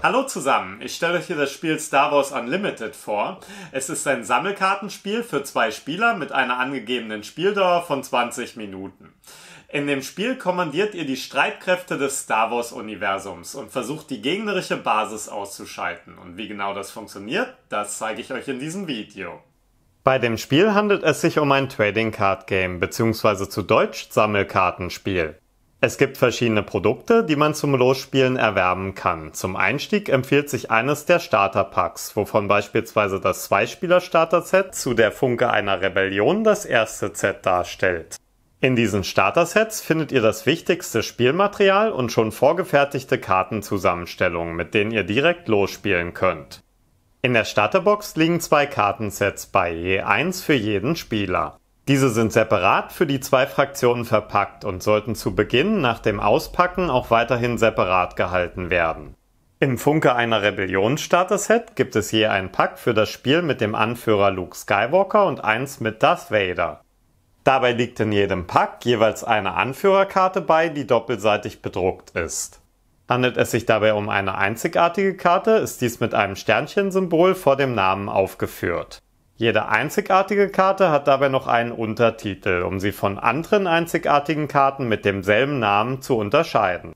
Hallo zusammen, ich stelle euch hier das Spiel Star Wars Unlimited vor. Es ist ein Sammelkartenspiel für zwei Spieler mit einer angegebenen Spieldauer von 20 Minuten. In dem Spiel kommandiert ihr die Streitkräfte des Star Wars-Universums und versucht die gegnerische Basis auszuschalten. Und wie genau das funktioniert, das zeige ich euch in diesem Video. Bei dem Spiel handelt es sich um ein Trading Card Game bzw. zu Deutsch Sammelkartenspiel. Es gibt verschiedene Produkte, die man zum Losspielen erwerben kann. Zum Einstieg empfiehlt sich eines der Starterpacks, wovon beispielsweise das Zweispieler-Starter-Set zu der Funke einer Rebellion das erste Set darstellt. In diesen Starter-Sets findet ihr das wichtigste Spielmaterial und schon vorgefertigte Kartenzusammenstellungen, mit denen ihr direkt losspielen könnt. In der Starterbox liegen zwei Kartensets bei, je eins für jeden Spieler. Diese sind separat für die zwei Fraktionen verpackt und sollten zu Beginn nach dem Auspacken auch weiterhin separat gehalten werden. Im Funke einer Rebellion Starter-Set gibt es je einen Pack für das Spiel mit dem Anführer Luke Skywalker und eins mit Darth Vader. Dabei liegt in jedem Pack jeweils eine Anführerkarte bei, die doppelseitig bedruckt ist. Handelt es sich dabei um eine einzigartige Karte, ist dies mit einem Sternchensymbol vor dem Namen aufgeführt. Jede einzigartige Karte hat dabei noch einen Untertitel, um sie von anderen einzigartigen Karten mit demselben Namen zu unterscheiden.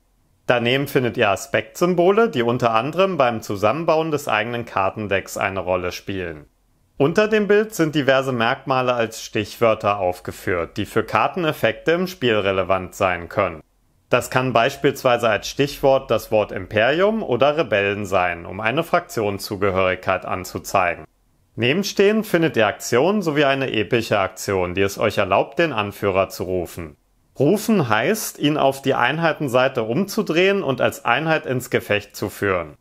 Daneben findet ihr Aspektsymbole, die unter anderem beim Zusammenbauen des eigenen Kartendecks eine Rolle spielen. Unter dem Bild sind diverse Merkmale als Stichwörter aufgeführt, die für Karteneffekte im Spiel relevant sein können. Das kann beispielsweise als Stichwort das Wort Imperium oder Rebellen sein, um eine Fraktionszugehörigkeit anzuzeigen. Nebenstehend findet ihr Aktionen sowie eine epische Aktion, die es euch erlaubt, den Anführer zu rufen. Rufen heißt, ihn auf die Einheitenseite umzudrehen und als Einheit ins Gefecht zu führen.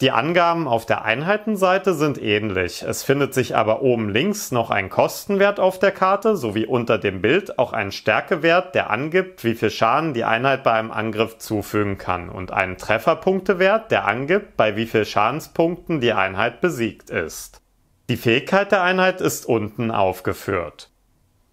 Die Angaben auf der Einheitenseite sind ähnlich, es findet sich aber oben links noch ein Kostenwert auf der Karte sowie unter dem Bild auch ein Stärkewert, der angibt, wie viel Schaden die Einheit bei einem Angriff zufügen kann und einen Trefferpunktewert, der angibt, bei wie viel Schadenspunkten die Einheit besiegt ist. Die Fähigkeit der Einheit ist unten aufgeführt.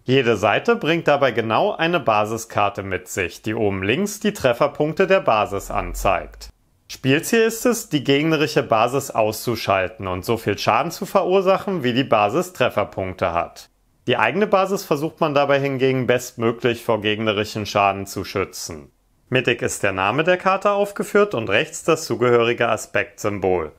Jede Seite bringt dabei genau eine Basiskarte mit sich, die oben links die Trefferpunkte der Basis anzeigt. Spielziel ist es, die gegnerische Basis auszuschalten und so viel Schaden zu verursachen, wie die Basis Trefferpunkte hat. Die eigene Basis versucht man dabei hingegen bestmöglich vor gegnerischen Schaden zu schützen. Mittig ist der Name der Karte aufgeführt und rechts das zugehörige Aspektsymbol.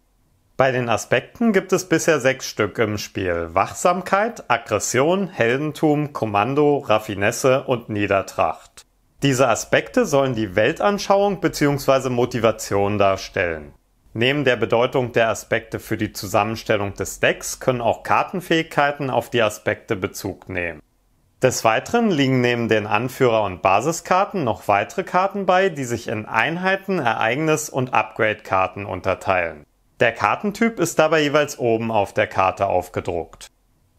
Bei den Aspekten gibt es bisher sechs Stück im Spiel. Wachsamkeit, Aggression, Heldentum, Kommando, Raffinesse und Niedertracht. Diese Aspekte sollen die Weltanschauung bzw. Motivation darstellen. Neben der Bedeutung der Aspekte für die Zusammenstellung des Decks können auch Kartenfähigkeiten auf die Aspekte Bezug nehmen. Des Weiteren liegen neben den Anführer- und Basiskarten noch weitere Karten bei, die sich in Einheiten, Ereignis- und Upgrade-Karten unterteilen. Der Kartentyp ist dabei jeweils oben auf der Karte aufgedruckt.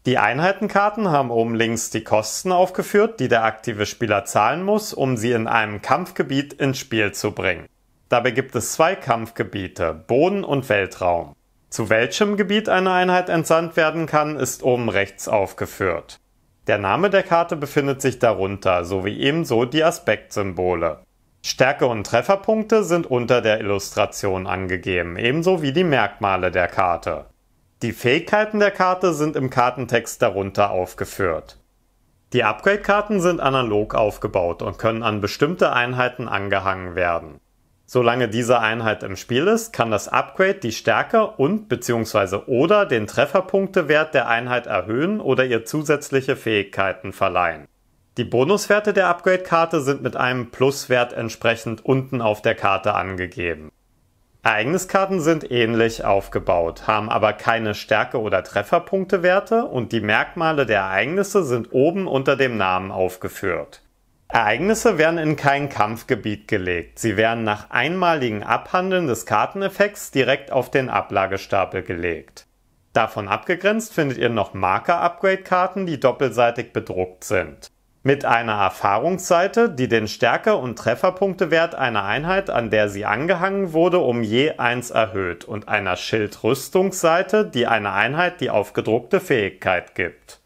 Die Einheitenkarten haben oben links die Kosten aufgeführt, die der aktive Spieler zahlen muss, um sie in einem Kampfgebiet ins Spiel zu bringen. Dabei gibt es zwei Kampfgebiete, Boden und Weltraum. Zu welchem Gebiet eine Einheit entsandt werden kann, ist oben rechts aufgeführt. Der Name der Karte befindet sich darunter, sowie ebenso die Aspektsymbole. Stärke und Trefferpunkte sind unter der Illustration angegeben, ebenso wie die Merkmale der Karte. Die Fähigkeiten der Karte sind im Kartentext darunter aufgeführt. Die Upgrade-Karten sind analog aufgebaut und können an bestimmte Einheiten angehangen werden. Solange diese Einheit im Spiel ist, kann das Upgrade die Stärke und bzw. oder den Trefferpunktewert der Einheit erhöhen oder ihr zusätzliche Fähigkeiten verleihen. Die Bonuswerte der Upgrade-Karte sind mit einem Pluswert entsprechend unten auf der Karte angegeben. Ereigniskarten sind ähnlich aufgebaut, haben aber keine Stärke- oder Trefferpunktewerte und die Merkmale der Ereignisse sind oben unter dem Namen aufgeführt. Ereignisse werden in kein Kampfgebiet gelegt. Sie werden nach einmaligen Abhandeln des Karteneffekts direkt auf den Ablagestapel gelegt. Davon abgegrenzt findet ihr noch Marker-Upgrade-Karten, die doppelseitig bedruckt sind. Mit einer Erfahrungsseite, die den Stärke- und Trefferpunktewert einer Einheit, an der sie angehangen wurde, um je eins erhöht und einer Schildrüstungsseite, die einer Einheit die aufgedruckte Fähigkeit gibt.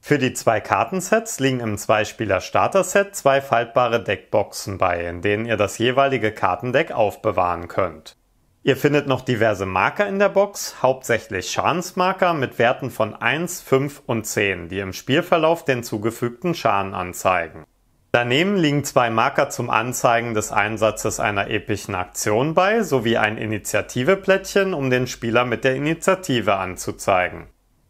Für die zwei Kartensets liegen im Zweispieler Starter-Set zwei faltbare Deckboxen bei, in denen ihr das jeweilige Kartendeck aufbewahren könnt. Ihr findet noch diverse Marker in der Box, hauptsächlich Schadensmarker mit Werten von 1, 5 und 10, die im Spielverlauf den zugefügten Schaden anzeigen. Daneben liegen zwei Marker zum Anzeigen des Einsatzes einer epischen Aktion bei, sowie ein Initiativeplättchen, um den Spieler mit der Initiative anzuzeigen.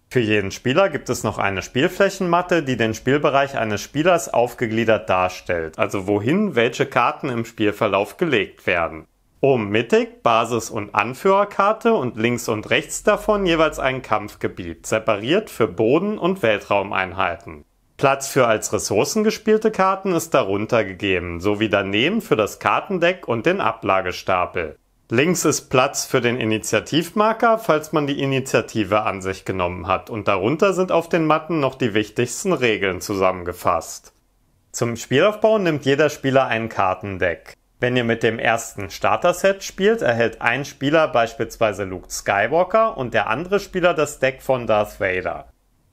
Für jeden Spieler gibt es noch eine Spielflächenmatte, die den Spielbereich eines Spielers aufgegliedert darstellt, also wohin welche Karten im Spielverlauf gelegt werden. Oben mittig Basis- und Anführerkarte und links und rechts davon jeweils ein Kampfgebiet, separiert für Boden- und Weltraumeinheiten. Platz für als Ressourcen gespielte Karten ist darunter gegeben, sowie daneben für das Kartendeck und den Ablagestapel. Links ist Platz für den Initiativmarker, falls man die Initiative an sich genommen hat, und darunter sind auf den Matten noch die wichtigsten Regeln zusammengefasst. Zum Spielaufbau nimmt jeder Spieler ein Kartendeck. Wenn ihr mit dem ersten Starter-Set spielt, erhält ein Spieler beispielsweise Luke Skywalker und der andere Spieler das Deck von Darth Vader.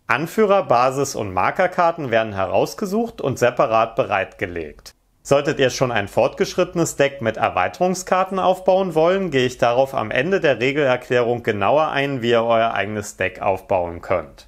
Anführer, Basis und Markerkarten werden herausgesucht und separat bereitgelegt. Solltet ihr schon ein fortgeschrittenes Deck mit Erweiterungskarten aufbauen wollen, gehe ich darauf am Ende der Regelerklärung genauer ein, wie ihr euer eigenes Deck aufbauen könnt.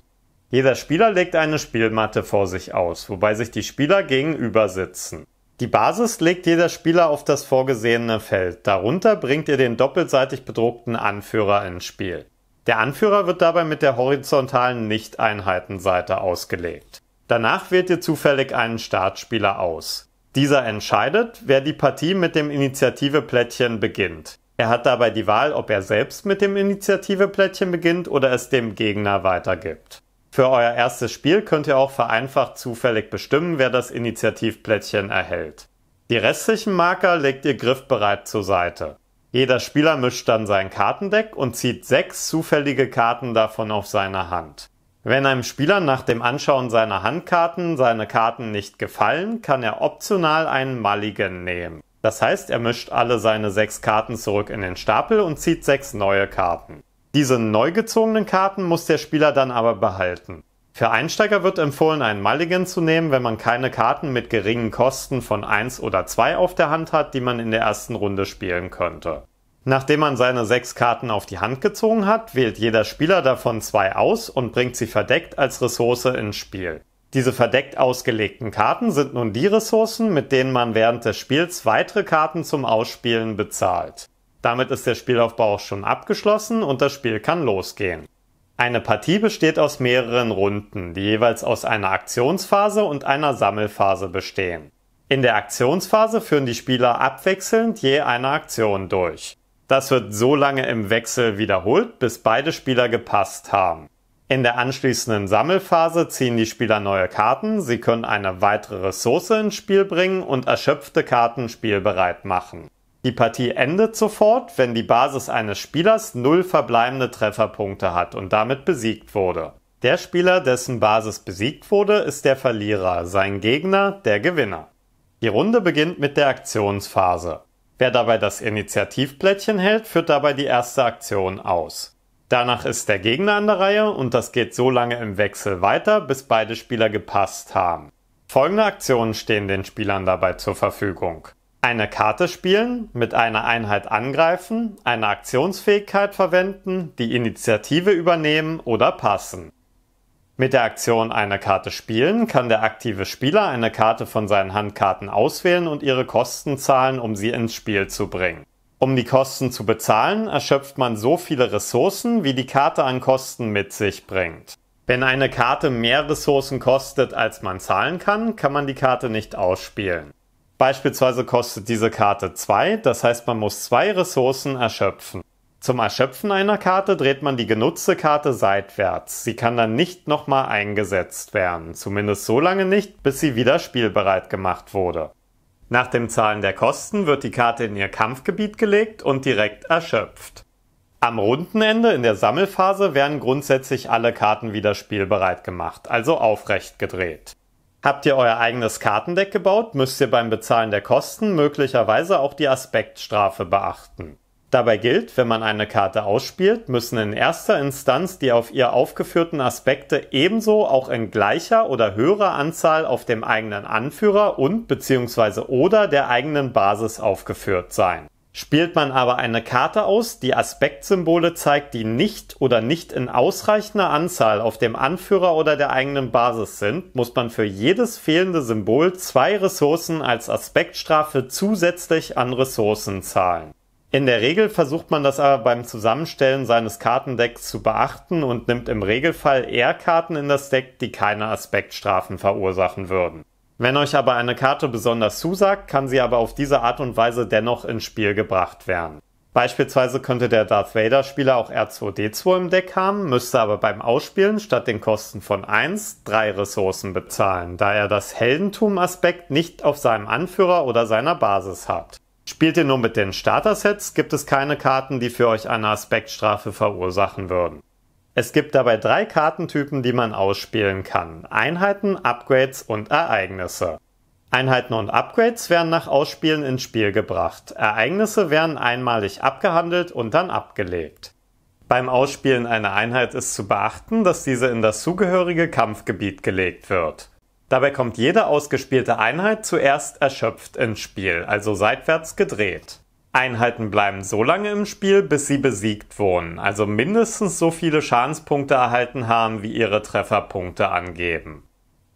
Jeder Spieler legt eine Spielmatte vor sich aus, wobei sich die Spieler gegenüber sitzen. Die Basis legt jeder Spieler auf das vorgesehene Feld. Darunter bringt ihr den doppelseitig bedruckten Anführer ins Spiel. Der Anführer wird dabei mit der horizontalen Nicht-Einheitenseite ausgelegt. Danach wählt ihr zufällig einen Startspieler aus. Dieser entscheidet, wer die Partie mit dem Initiative-Plättchen beginnt. Er hat dabei die Wahl, ob er selbst mit dem Initiative-Plättchen beginnt oder es dem Gegner weitergibt. Für euer erstes Spiel könnt ihr auch vereinfacht zufällig bestimmen, wer das Initiativplättchen erhält. Die restlichen Marker legt ihr griffbereit zur Seite. Jeder Spieler mischt dann sein Kartendeck und zieht sechs zufällige Karten davon auf seine Hand. Wenn einem Spieler nach dem Anschauen seiner Handkarten seine Karten nicht gefallen, kann er optional einen Mulligan nehmen. Das heißt, er mischt alle seine sechs Karten zurück in den Stapel und zieht sechs neue Karten. Diese neu gezogenen Karten muss der Spieler dann aber behalten. Für Einsteiger wird empfohlen, einen Mulligan zu nehmen, wenn man keine Karten mit geringen Kosten von 1 oder 2 auf der Hand hat, die man in der ersten Runde spielen könnte. Nachdem man seine sechs Karten auf die Hand gezogen hat, wählt jeder Spieler davon zwei aus und bringt sie verdeckt als Ressource ins Spiel. Diese verdeckt ausgelegten Karten sind nun die Ressourcen, mit denen man während des Spiels weitere Karten zum Ausspielen bezahlt. Damit ist der Spielaufbau auch schon abgeschlossen und das Spiel kann losgehen. Eine Partie besteht aus mehreren Runden, die jeweils aus einer Aktionsphase und einer Sammelphase bestehen. In der Aktionsphase führen die Spieler abwechselnd je eine Aktion durch. Das wird so lange im Wechsel wiederholt, bis beide Spieler gepasst haben. In der anschließenden Sammelphase ziehen die Spieler neue Karten, sie können eine weitere Ressource ins Spiel bringen und erschöpfte Karten spielbereit machen. Die Partie endet sofort, wenn die Basis eines Spielers null verbleibende Trefferpunkte hat und damit besiegt wurde. Der Spieler, dessen Basis besiegt wurde, ist der Verlierer, sein Gegner der Gewinner. Die Runde beginnt mit der Aktionsphase. Wer dabei das Initiativplättchen hält, führt dabei die erste Aktion aus. Danach ist der Gegner an der Reihe und das geht so lange im Wechsel weiter, bis beide Spieler gepasst haben. Folgende Aktionen stehen den Spielern dabei zur Verfügung. Eine Karte spielen, mit einer Einheit angreifen, eine Aktionsfähigkeit verwenden, die Initiative übernehmen oder passen. Mit der Aktion eine Karte spielen kann der aktive Spieler eine Karte von seinen Handkarten auswählen und ihre Kosten zahlen, um sie ins Spiel zu bringen. Um die Kosten zu bezahlen, erschöpft man so viele Ressourcen, wie die Karte an Kosten mit sich bringt. Wenn eine Karte mehr Ressourcen kostet, als man zahlen kann, kann man die Karte nicht ausspielen. Beispielsweise kostet diese Karte 2, das heißt man muss zwei Ressourcen erschöpfen. Zum Erschöpfen einer Karte dreht man die genutzte Karte seitwärts. Sie kann dann nicht nochmal eingesetzt werden, zumindest so lange nicht, bis sie wieder spielbereit gemacht wurde. Nach dem Zahlen der Kosten wird die Karte in ihr Kampfgebiet gelegt und direkt erschöpft. Am Rundenende in der Sammelphase werden grundsätzlich alle Karten wieder spielbereit gemacht, also aufrecht gedreht. Habt ihr euer eigenes Kartendeck gebaut, müsst ihr beim Bezahlen der Kosten möglicherweise auch die Aspektstrafe beachten. Dabei gilt, wenn man eine Karte ausspielt, müssen in erster Instanz die auf ihr aufgeführten Aspekte ebenso auch in gleicher oder höherer Anzahl auf dem eigenen Anführer und bzw. oder der eigenen Basis aufgeführt sein. Spielt man aber eine Karte aus, die Aspektsymbole zeigt, die nicht oder nicht in ausreichender Anzahl auf dem Anführer oder der eigenen Basis sind, muss man für jedes fehlende Symbol zwei Ressourcen als Aspektstrafe zusätzlich an Ressourcen zahlen. In der Regel versucht man das aber beim Zusammenstellen seines Kartendecks zu beachten und nimmt im Regelfall eher Karten in das Deck, die keine Aspektstrafen verursachen würden. Wenn euch aber eine Karte besonders zusagt, kann sie aber auf diese Art und Weise dennoch ins Spiel gebracht werden. Beispielsweise könnte der Darth Vader Spieler auch R2D2 im Deck haben, müsste aber beim Ausspielen statt den Kosten von 1 drei Ressourcen bezahlen, da er das Heldentum Aspekt nicht auf seinem Anführer oder seiner Basis hat. Spielt ihr nur mit den Starter-Sets, gibt es keine Karten, die für euch eine Aspektstrafe verursachen würden. Es gibt dabei drei Kartentypen, die man ausspielen kann. Einheiten, Upgrades und Ereignisse. Einheiten und Upgrades werden nach Ausspielen ins Spiel gebracht. Ereignisse werden einmalig abgehandelt und dann abgelegt. Beim Ausspielen einer Einheit ist zu beachten, dass diese in das zugehörige Kampfgebiet gelegt wird. Dabei kommt jede ausgespielte Einheit zuerst erschöpft ins Spiel, also seitwärts gedreht. Einheiten bleiben so lange im Spiel, bis sie besiegt wurden, also mindestens so viele Schadenspunkte erhalten haben, wie ihre Trefferpunkte angeben.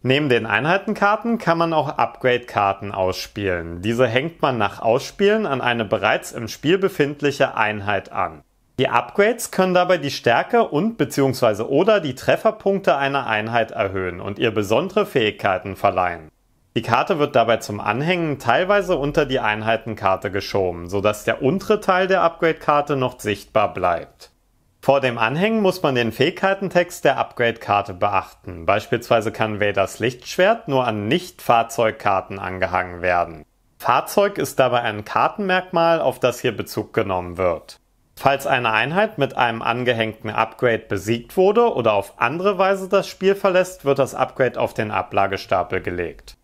Neben den Einheitenkarten kann man auch Upgrade-Karten ausspielen. Diese hängt man nach Ausspielen an eine bereits im Spiel befindliche Einheit an. Die Upgrades können dabei die Stärke und bzw. oder die Trefferpunkte einer Einheit erhöhen und ihr besondere Fähigkeiten verleihen. Die Karte wird dabei zum Anhängen teilweise unter die Einheitenkarte geschoben, sodass der untere Teil der Upgrade-Karte noch sichtbar bleibt. Vor dem Anhängen muss man den Fähigkeitentext der Upgrade-Karte beachten. Beispielsweise kann Vaders Lichtschwert nur an Nicht-Fahrzeugkarten angehangen werden. Fahrzeug ist dabei ein Kartenmerkmal, auf das hier Bezug genommen wird. Falls eine Einheit mit einem angehängten Upgrade besiegt wurde oder auf andere Weise das Spiel verlässt, wird das Upgrade auf den Ablagestapel gelegt.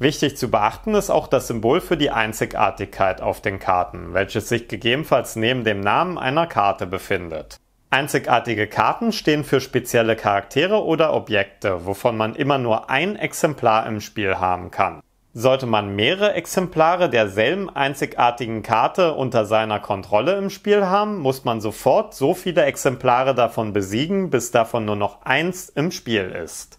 Wichtig zu beachten ist auch das Symbol für die Einzigartigkeit auf den Karten, welches sich gegebenenfalls neben dem Namen einer Karte befindet. Einzigartige Karten stehen für spezielle Charaktere oder Objekte, wovon man immer nur ein Exemplar im Spiel haben kann. Sollte man mehrere Exemplare derselben einzigartigen Karte unter seiner Kontrolle im Spiel haben, muss man sofort so viele Exemplare davon besiegen, bis davon nur noch eins im Spiel ist.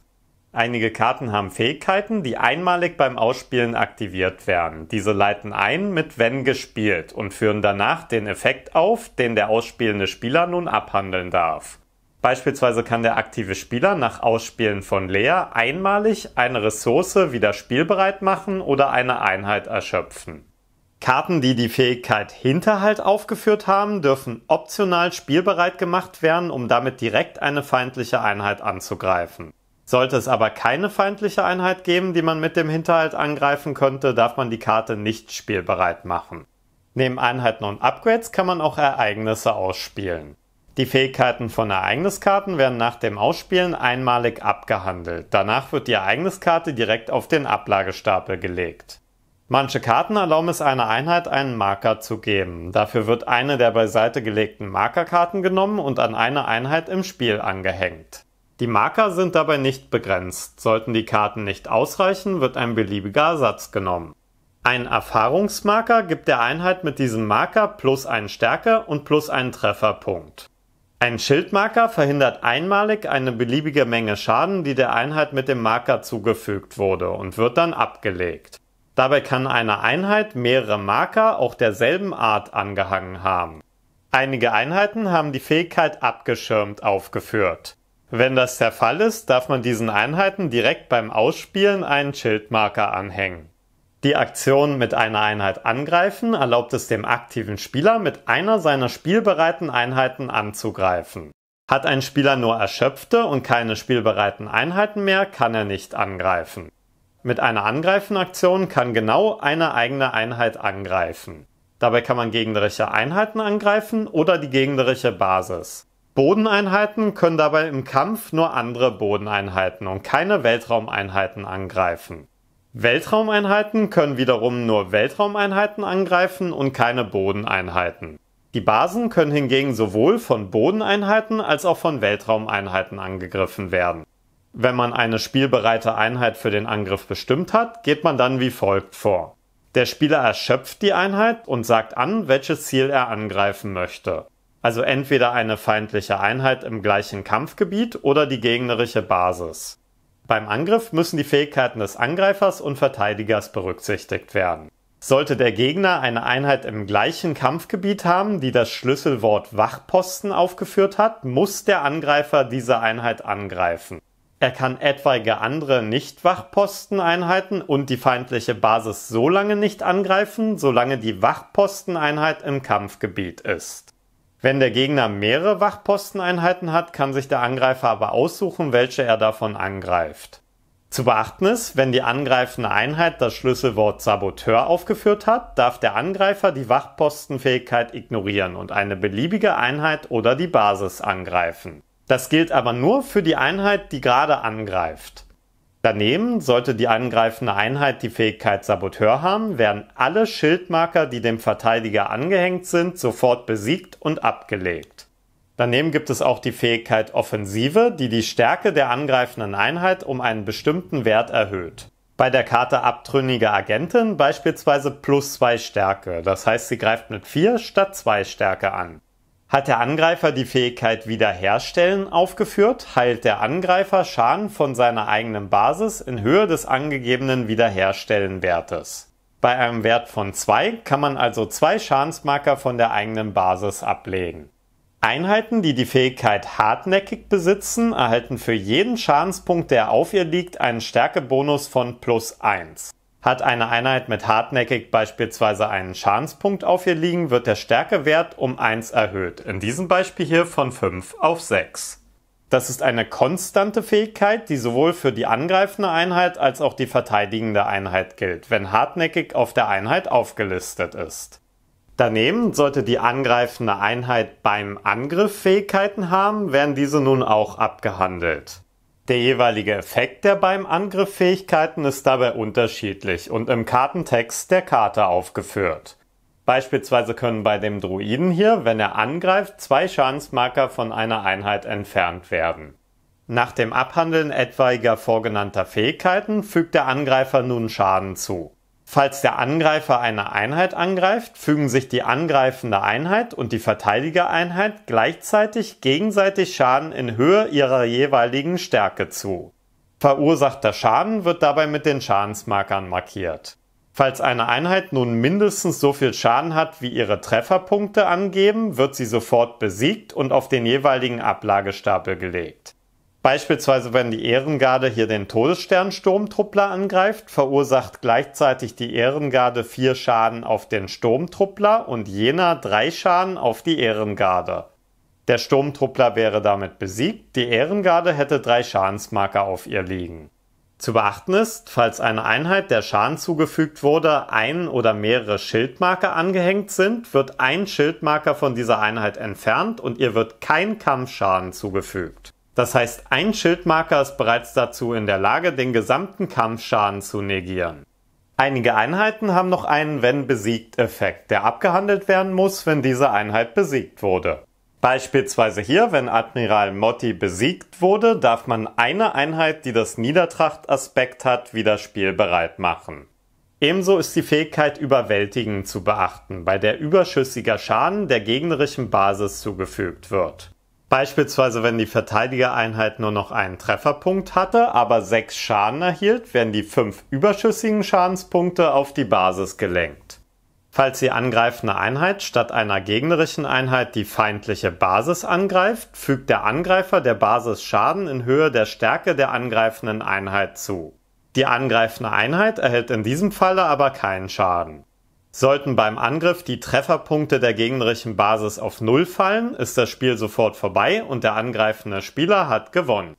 Einige Karten haben Fähigkeiten, die einmalig beim Ausspielen aktiviert werden. Diese leiten ein mit wenn gespielt und führen danach den Effekt auf, den der ausspielende Spieler nun abhandeln darf. Beispielsweise kann der aktive Spieler nach Ausspielen von Lea einmalig eine Ressource wieder spielbereit machen oder eine Einheit erschöpfen. Karten, die die Fähigkeit Hinterhalt aufgeführt haben, dürfen optional spielbereit gemacht werden, um damit direkt eine feindliche Einheit anzugreifen. Sollte es aber keine feindliche Einheit geben, die man mit dem Hinterhalt angreifen könnte, darf man die Karte nicht spielbereit machen. Neben Einheiten und Upgrades kann man auch Ereignisse ausspielen. Die Fähigkeiten von Ereigniskarten werden nach dem Ausspielen einmalig abgehandelt. Danach wird die Ereigniskarte direkt auf den Ablagestapel gelegt. Manche Karten erlauben es einer Einheit, einen Marker zu geben. Dafür wird eine der beiseite gelegten Markerkarten genommen und an eine Einheit im Spiel angehängt. Die Marker sind dabei nicht begrenzt, sollten die Karten nicht ausreichen, wird ein beliebiger Ersatz genommen. Ein Erfahrungsmarker gibt der Einheit mit diesem Marker plus einen Stärke- und plus einen Trefferpunkt. Ein Schildmarker verhindert einmalig eine beliebige Menge Schaden, die der Einheit mit dem Marker zugefügt wurde und wird dann abgelegt. Dabei kann eine Einheit mehrere Marker auch derselben Art angehangen haben. Einige Einheiten haben die Fähigkeit abgeschirmt aufgeführt. Wenn das der Fall ist, darf man diesen Einheiten direkt beim Ausspielen einen Schildmarker anhängen. Die Aktion mit einer Einheit angreifen erlaubt es dem aktiven Spieler, mit einer seiner spielbereiten Einheiten anzugreifen. Hat ein Spieler nur erschöpfte und keine spielbereiten Einheiten mehr, kann er nicht angreifen. Mit einer Angreifen-Aktion kann genau eine eigene Einheit angreifen. Dabei kann man gegnerische Einheiten angreifen oder die gegnerische Basis. Bodeneinheiten können dabei im Kampf nur andere Bodeneinheiten und keine Weltraumeinheiten angreifen. Weltraumeinheiten können wiederum nur Weltraumeinheiten angreifen und keine Bodeneinheiten. Die Basen können hingegen sowohl von Bodeneinheiten als auch von Weltraumeinheiten angegriffen werden. Wenn man eine spielbereite Einheit für den Angriff bestimmt hat, geht man dann wie folgt vor. Der Spieler erschöpft die Einheit und sagt an, welches Ziel er angreifen möchte also entweder eine feindliche Einheit im gleichen Kampfgebiet oder die gegnerische Basis. Beim Angriff müssen die Fähigkeiten des Angreifers und Verteidigers berücksichtigt werden. Sollte der Gegner eine Einheit im gleichen Kampfgebiet haben, die das Schlüsselwort Wachposten aufgeführt hat, muss der Angreifer diese Einheit angreifen. Er kann etwaige andere Nicht-Wachposteneinheiten und die feindliche Basis so lange nicht angreifen, solange die Wachposteneinheit im Kampfgebiet ist. Wenn der Gegner mehrere Wachposteneinheiten hat, kann sich der Angreifer aber aussuchen, welche er davon angreift. Zu beachten ist, wenn die angreifende Einheit das Schlüsselwort Saboteur aufgeführt hat, darf der Angreifer die Wachpostenfähigkeit ignorieren und eine beliebige Einheit oder die Basis angreifen. Das gilt aber nur für die Einheit, die gerade angreift. Daneben sollte die angreifende Einheit die Fähigkeit Saboteur haben, werden alle Schildmarker, die dem Verteidiger angehängt sind, sofort besiegt und abgelegt. Daneben gibt es auch die Fähigkeit Offensive, die die Stärke der angreifenden Einheit um einen bestimmten Wert erhöht. Bei der Karte Abtrünnige Agentin beispielsweise plus 2 Stärke, das heißt sie greift mit 4 statt 2 Stärke an. Hat der Angreifer die Fähigkeit Wiederherstellen aufgeführt, heilt der Angreifer Schaden von seiner eigenen Basis in Höhe des angegebenen Wiederherstellenwertes. Bei einem Wert von 2 kann man also zwei Schadensmarker von der eigenen Basis ablegen. Einheiten, die die Fähigkeit hartnäckig besitzen, erhalten für jeden Schadenspunkt, der auf ihr liegt, einen Stärkebonus von plus 1. Hat eine Einheit mit hartnäckig beispielsweise einen Schadenspunkt auf ihr liegen, wird der Stärkewert um 1 erhöht, in diesem Beispiel hier von 5 auf 6. Das ist eine konstante Fähigkeit, die sowohl für die angreifende Einheit als auch die verteidigende Einheit gilt, wenn hartnäckig auf der Einheit aufgelistet ist. Daneben sollte die angreifende Einheit beim Angriff Fähigkeiten haben, werden diese nun auch abgehandelt. Der jeweilige Effekt der beim Angriff Fähigkeiten ist dabei unterschiedlich und im Kartentext der Karte aufgeführt. Beispielsweise können bei dem Druiden hier, wenn er angreift, zwei Schadensmarker von einer Einheit entfernt werden. Nach dem Abhandeln etwaiger vorgenannter Fähigkeiten fügt der Angreifer nun Schaden zu. Falls der Angreifer eine Einheit angreift, fügen sich die angreifende Einheit und die Verteidigereinheit gleichzeitig gegenseitig Schaden in Höhe ihrer jeweiligen Stärke zu. Verursachter Schaden wird dabei mit den Schadensmarkern markiert. Falls eine Einheit nun mindestens so viel Schaden hat, wie ihre Trefferpunkte angeben, wird sie sofort besiegt und auf den jeweiligen Ablagestapel gelegt. Beispielsweise, wenn die Ehrengarde hier den Todessternsturmtruppler angreift, verursacht gleichzeitig die Ehrengarde vier Schaden auf den Sturmtruppler und jener drei Schaden auf die Ehrengarde. Der Sturmtruppler wäre damit besiegt, die Ehrengarde hätte drei Schadensmarker auf ihr liegen. Zu beachten ist, falls einer Einheit, der Schaden zugefügt wurde, ein oder mehrere Schildmarker angehängt sind, wird ein Schildmarker von dieser Einheit entfernt und ihr wird kein Kampfschaden zugefügt. Das heißt, ein Schildmarker ist bereits dazu in der Lage, den gesamten Kampfschaden zu negieren. Einige Einheiten haben noch einen Wenn besiegt Effekt, der abgehandelt werden muss, wenn diese Einheit besiegt wurde. Beispielsweise hier, wenn Admiral Motti besiegt wurde, darf man eine Einheit, die das Niedertracht-Aspekt hat, wieder spielbereit machen. Ebenso ist die Fähigkeit Überwältigen zu beachten, bei der überschüssiger Schaden der gegnerischen Basis zugefügt wird. Beispielsweise, wenn die Verteidigereinheit nur noch einen Trefferpunkt hatte, aber sechs Schaden erhielt, werden die fünf überschüssigen Schadenspunkte auf die Basis gelenkt. Falls die angreifende Einheit statt einer gegnerischen Einheit die feindliche Basis angreift, fügt der Angreifer der Basis Schaden in Höhe der Stärke der angreifenden Einheit zu. Die angreifende Einheit erhält in diesem Falle aber keinen Schaden. Sollten beim Angriff die Trefferpunkte der gegnerischen Basis auf Null fallen, ist das Spiel sofort vorbei und der angreifende Spieler hat gewonnen.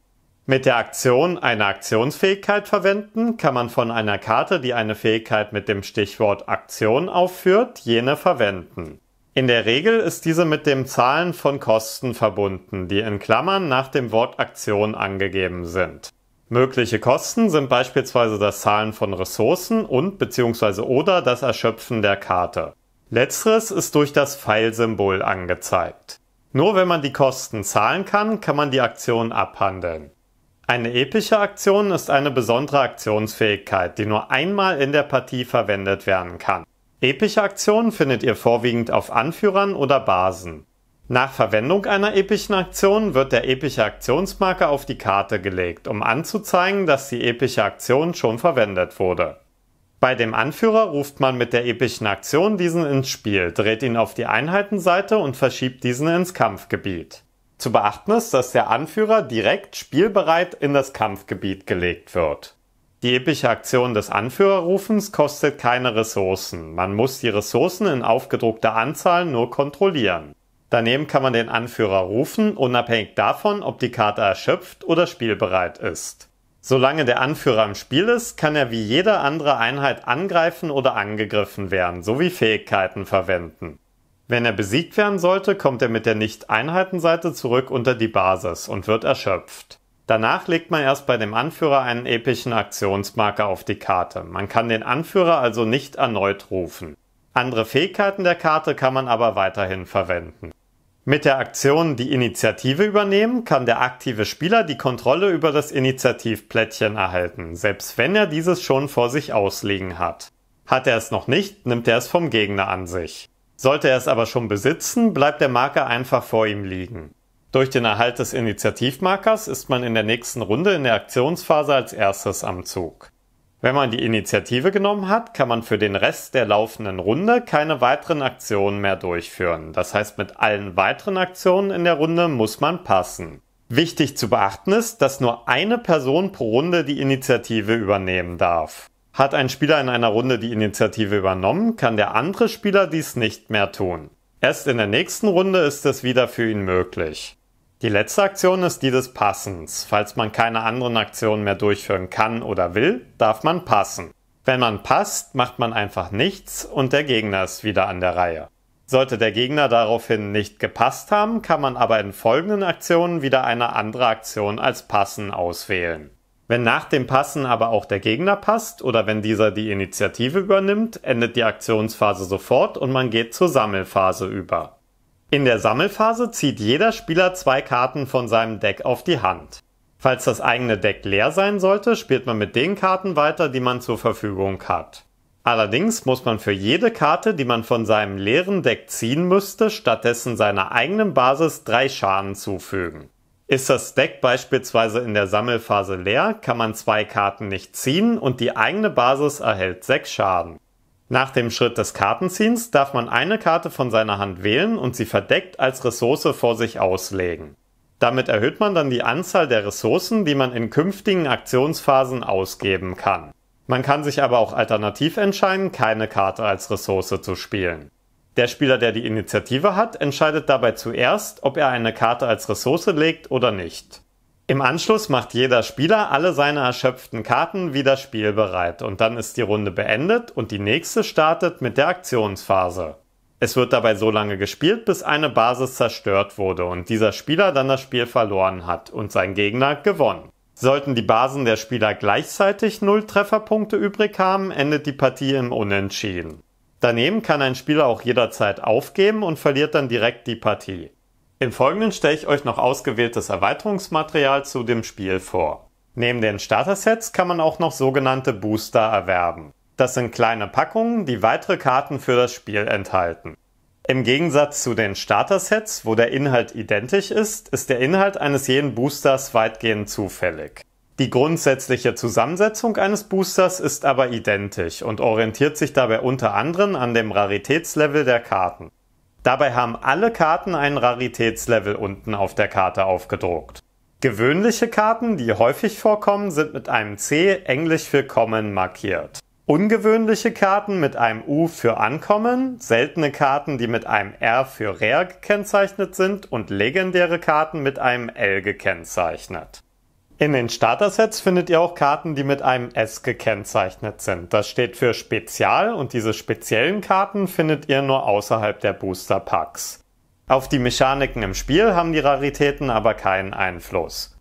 Mit der Aktion eine Aktionsfähigkeit verwenden kann man von einer Karte, die eine Fähigkeit mit dem Stichwort Aktion aufführt, jene verwenden. In der Regel ist diese mit dem Zahlen von Kosten verbunden, die in Klammern nach dem Wort Aktion angegeben sind. Mögliche Kosten sind beispielsweise das Zahlen von Ressourcen und bzw. oder das Erschöpfen der Karte. Letzteres ist durch das Pfeilsymbol angezeigt. Nur wenn man die Kosten zahlen kann, kann man die Aktion abhandeln. Eine epische Aktion ist eine besondere Aktionsfähigkeit, die nur einmal in der Partie verwendet werden kann. Epische Aktionen findet ihr vorwiegend auf Anführern oder Basen. Nach Verwendung einer epischen Aktion wird der epische Aktionsmarker auf die Karte gelegt, um anzuzeigen, dass die epische Aktion schon verwendet wurde. Bei dem Anführer ruft man mit der epischen Aktion diesen ins Spiel, dreht ihn auf die Einheitenseite und verschiebt diesen ins Kampfgebiet. Zu beachten ist, dass der Anführer direkt spielbereit in das Kampfgebiet gelegt wird. Die epische Aktion des Anführerrufens kostet keine Ressourcen. Man muss die Ressourcen in aufgedruckter Anzahl nur kontrollieren. Daneben kann man den Anführer rufen, unabhängig davon, ob die Karte erschöpft oder spielbereit ist. Solange der Anführer im Spiel ist, kann er wie jede andere Einheit angreifen oder angegriffen werden, sowie Fähigkeiten verwenden. Wenn er besiegt werden sollte, kommt er mit der Nicht-Einheitenseite zurück unter die Basis und wird erschöpft. Danach legt man erst bei dem Anführer einen epischen Aktionsmarker auf die Karte. Man kann den Anführer also nicht erneut rufen. Andere Fähigkeiten der Karte kann man aber weiterhin verwenden. Mit der Aktion die Initiative übernehmen kann der aktive Spieler die Kontrolle über das Initiativplättchen erhalten, selbst wenn er dieses schon vor sich ausliegen hat. Hat er es noch nicht, nimmt er es vom Gegner an sich. Sollte er es aber schon besitzen, bleibt der Marker einfach vor ihm liegen. Durch den Erhalt des Initiativmarkers ist man in der nächsten Runde in der Aktionsphase als erstes am Zug. Wenn man die Initiative genommen hat, kann man für den Rest der laufenden Runde keine weiteren Aktionen mehr durchführen. Das heißt, mit allen weiteren Aktionen in der Runde muss man passen. Wichtig zu beachten ist, dass nur eine Person pro Runde die Initiative übernehmen darf. Hat ein Spieler in einer Runde die Initiative übernommen, kann der andere Spieler dies nicht mehr tun. Erst in der nächsten Runde ist es wieder für ihn möglich. Die letzte Aktion ist die des Passens. Falls man keine anderen Aktionen mehr durchführen kann oder will, darf man passen. Wenn man passt, macht man einfach nichts und der Gegner ist wieder an der Reihe. Sollte der Gegner daraufhin nicht gepasst haben, kann man aber in folgenden Aktionen wieder eine andere Aktion als Passen auswählen. Wenn nach dem Passen aber auch der Gegner passt oder wenn dieser die Initiative übernimmt, endet die Aktionsphase sofort und man geht zur Sammelphase über. In der Sammelphase zieht jeder Spieler zwei Karten von seinem Deck auf die Hand. Falls das eigene Deck leer sein sollte, spielt man mit den Karten weiter, die man zur Verfügung hat. Allerdings muss man für jede Karte, die man von seinem leeren Deck ziehen müsste, stattdessen seiner eigenen Basis drei Schaden zufügen. Ist das Deck beispielsweise in der Sammelphase leer, kann man zwei Karten nicht ziehen und die eigene Basis erhält sechs Schaden. Nach dem Schritt des Kartenziehens darf man eine Karte von seiner Hand wählen und sie verdeckt als Ressource vor sich auslegen. Damit erhöht man dann die Anzahl der Ressourcen, die man in künftigen Aktionsphasen ausgeben kann. Man kann sich aber auch alternativ entscheiden, keine Karte als Ressource zu spielen. Der Spieler, der die Initiative hat, entscheidet dabei zuerst, ob er eine Karte als Ressource legt oder nicht. Im Anschluss macht jeder Spieler alle seine erschöpften Karten wieder spielbereit und dann ist die Runde beendet und die nächste startet mit der Aktionsphase. Es wird dabei so lange gespielt, bis eine Basis zerstört wurde und dieser Spieler dann das Spiel verloren hat und sein Gegner gewonnen. Sollten die Basen der Spieler gleichzeitig null Trefferpunkte übrig haben, endet die Partie im Unentschieden. Daneben kann ein Spieler auch jederzeit aufgeben und verliert dann direkt die Partie. Im Folgenden stelle ich euch noch ausgewähltes Erweiterungsmaterial zu dem Spiel vor. Neben den Starter-Sets kann man auch noch sogenannte Booster erwerben. Das sind kleine Packungen, die weitere Karten für das Spiel enthalten. Im Gegensatz zu den Starter-Sets, wo der Inhalt identisch ist, ist der Inhalt eines jeden Boosters weitgehend zufällig. Die grundsätzliche Zusammensetzung eines Boosters ist aber identisch und orientiert sich dabei unter anderem an dem Raritätslevel der Karten. Dabei haben alle Karten ein Raritätslevel unten auf der Karte aufgedruckt. Gewöhnliche Karten, die häufig vorkommen, sind mit einem C, englisch für Common, markiert. Ungewöhnliche Karten mit einem U für Ankommen, seltene Karten, die mit einem R für Rare gekennzeichnet sind und legendäre Karten mit einem L gekennzeichnet. In den Starter-Sets findet ihr auch Karten, die mit einem S gekennzeichnet sind. Das steht für Spezial und diese speziellen Karten findet ihr nur außerhalb der Booster Packs. Auf die Mechaniken im Spiel haben die Raritäten aber keinen Einfluss.